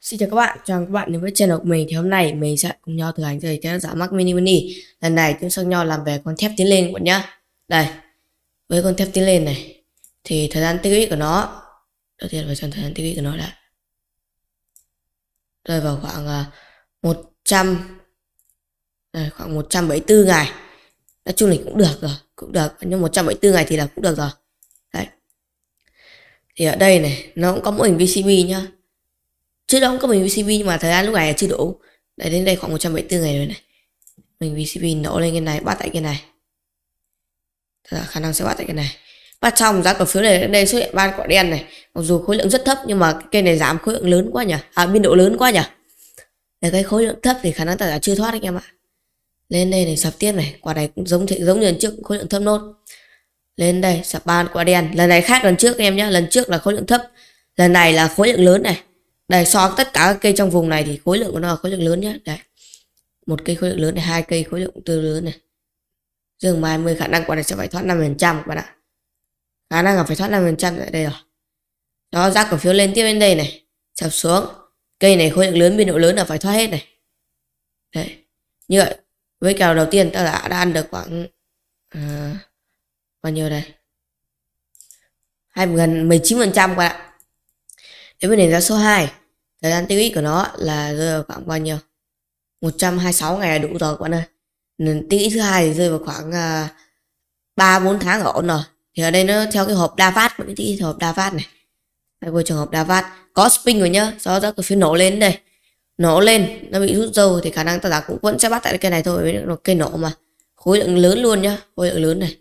Xin chào các bạn, chào các bạn đến với channel của mình Thì hôm nay mình sẽ cùng nhau thử hành giày theo giá Mac Mini Mini Lần này chúng sang nhau làm về con thép tiến lên các bạn nhé Đây, với con thép tiến lên này Thì thời gian tích lũy của nó Đầu tiên phải chọn thời gian tích lũy của nó đã Rơi vào khoảng 100 à, đây, Khoảng 174 ngày Nói chung này cũng được rồi Cũng được, nhưng 174 ngày thì là cũng được rồi Đấy Thì ở đây này, nó cũng có mô hình VCB nhá trước đó cũng có mình vcb nhưng mà thời gian lúc này là chưa đủ để đến đây khoảng 174 ngày rồi này mình vcb nổ lên cái này bắt tại cái này Thật là khả năng sẽ bắt tại cái này bắt xong giá cổ phiếu này đến đây xuất hiện ban quả đen này mặc dù khối lượng rất thấp nhưng mà cái này giảm khối lượng lớn quá nhỉ à biên độ lớn quá nhỉ để cái khối lượng thấp thì khả năng tạo giả chưa thoát anh em ạ lên đây này sập tiếp này quả này cũng giống giống như lần trước khối lượng thấp nốt lên đây sập ban quả đen lần này khác lần trước em nhé lần trước là khối lượng thấp lần này là khối lượng lớn này đây so với tất cả các cây trong vùng này thì khối lượng của nó là khối lượng lớn nhé. Đấy. Một cây khối lượng lớn này, hai cây khối lượng tương lớn này. Dương mai 10 khả năng quả này sẽ phải thoát 5% các bạn ạ. Khả năng là phải thoát 5% tại đây rồi. Đó giá cổ phiếu lên tiếp đến đây này, sập xuống. Cây này khối lượng lớn biên độ lớn là phải thoát hết này. Đấy. Như vậy với kèo đầu tiên ta đã, đã ăn được khoảng à, bao nhiêu đây? Hai gần 19% các bạn ạ Đến với đỉnh giá số 2, thời gian tích lũy của nó là rơi vào khoảng bao nhiêu? 126 ngày là đủ rồi các bạn ơi. Nên tích lũy thứ hai thì rơi vào khoảng uh, 3 4 tháng ở ổn rồi. Thì ở đây nó theo cái hộp đa phát, cái tiêu hộp đa phát này. Đây vô trường hộp đa phát, có spin rồi nhá, sau đó cái phiếu nổ lên đây. Nổ lên, nó bị rút dâu thì khả năng tất cả cũng vẫn sẽ bắt tại cái này thôi, cái nổ mà. Khối lượng lớn luôn nhá, khối lượng lớn này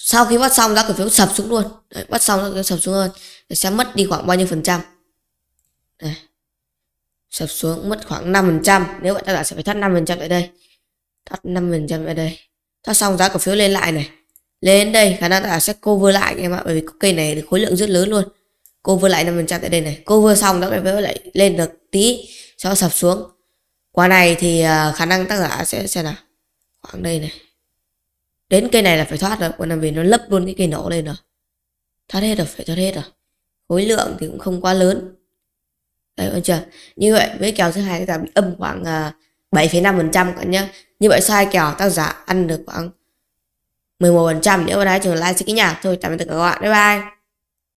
sau khi bắt xong giá cổ phiếu sập xuống luôn đấy, bắt xong giá cổ phiếu sập xuống hơn thì sẽ mất đi khoảng bao nhiêu phần trăm đấy. sập xuống mất khoảng 5 phần trăm nếu bạn tác giả sẽ phải thắt 5 phần trăm tại đây thắt 5 phần trăm tại đây thắt xong giá cổ phiếu lên lại này lên đây khả năng tác giả sẽ cover lại em ạ bởi vì cây này thì khối lượng rất lớn luôn cover lại 5 phần trăm tại đây này cover xong giá cổ phiếu lại lên được tí sau sập xuống qua này thì à, khả năng tác giả sẽ xem nào khoảng đây này Đến cây này là phải thoát rồi Còn làm vì nó lấp luôn cái cây nổ lên rồi Thoát hết rồi, phải thoát hết rồi Khối lượng thì cũng không quá lớn Đấy chưa Như vậy với kèo thứ hai chúng ta bị âm khoảng uh, 7,5% các nhá Như vậy sai kèo tác giả ăn được khoảng 11% Nếu mà thấy trường like sẽ cái nhạc thôi Tạm biệt tất cả các bạn, bye bye